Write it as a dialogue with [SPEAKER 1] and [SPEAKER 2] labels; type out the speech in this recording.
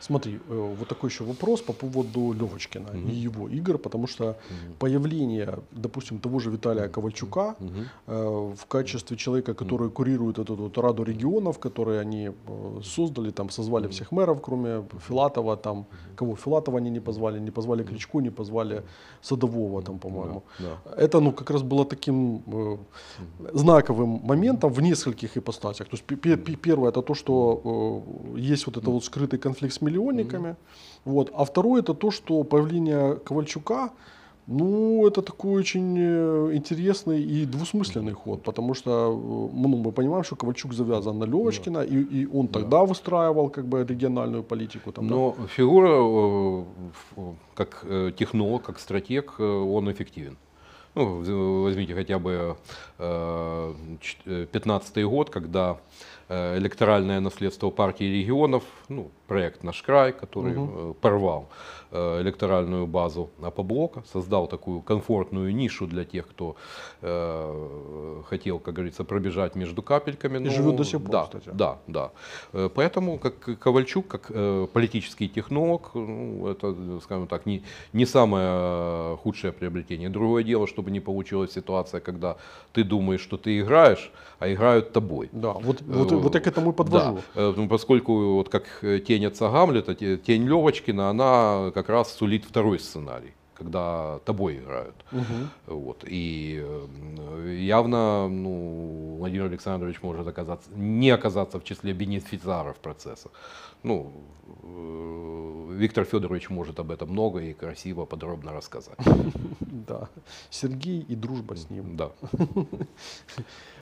[SPEAKER 1] Смотри, э, вот такой еще вопрос по поводу Левочкина угу. и его игр, потому что угу. появление, допустим, того же Виталия Ковальчука угу. э, в качестве человека, который угу. курирует эту вот Раду регионов, которые они э, создали, там созвали угу. всех мэров, кроме Филатова, там кого Филатова они не позвали, не позвали Кличко, не позвали Садового, там, по-моему. Да, да. Это, ну, как раз было таким э, знаковым моментом в нескольких ипостасях. То есть п- п- первое это то, что э, есть вот это вот скрытый конфликт с миллионниками. mm Вот. А второе это то, что появление Ковальчука, ну, это такой очень э, интересный и двусмысленный ход, потому что э, ну, мы понимаем, что Ковальчук завязан на Левочкина, да. и, и он тогда да. выстраивал как бы региональную политику. Там, Но
[SPEAKER 2] да. фигура э, как технолог, как стратег, он эффективен. Ну, возьмите хотя бы 2015 э, э, год, когда э, электоральное наследство партии регионов, ну, проект «Наш край», который угу. порвал электоральную базу АПО-блока, создал такую комфортную нишу для тех, кто э, хотел, как говорится, пробежать между капельками. И ну, живут до сих пор, да, кстати. Да, да. Поэтому как Ковальчук, как э, политический технолог, ну, это, скажем так, не, не самое худшее приобретение. Другое дело, что чтобы не получилась ситуация, когда ты думаешь, что ты играешь, а играют тобой. Да, вот, вот, вот я к этому и подвожу. Да, э, ну, поскольку вот как э, тень отца Гамлета, тень Левочкина, она как раз сулит второй сценарий когда тобой играют. Угу. Вот. И э, явно ну, Владимир Александрович может оказаться, не оказаться в числе бенефициаров процесса. Ну, э, Виктор Федорович может об этом много и красиво, подробно рассказать. Да, Сергей и дружба с ним. Да.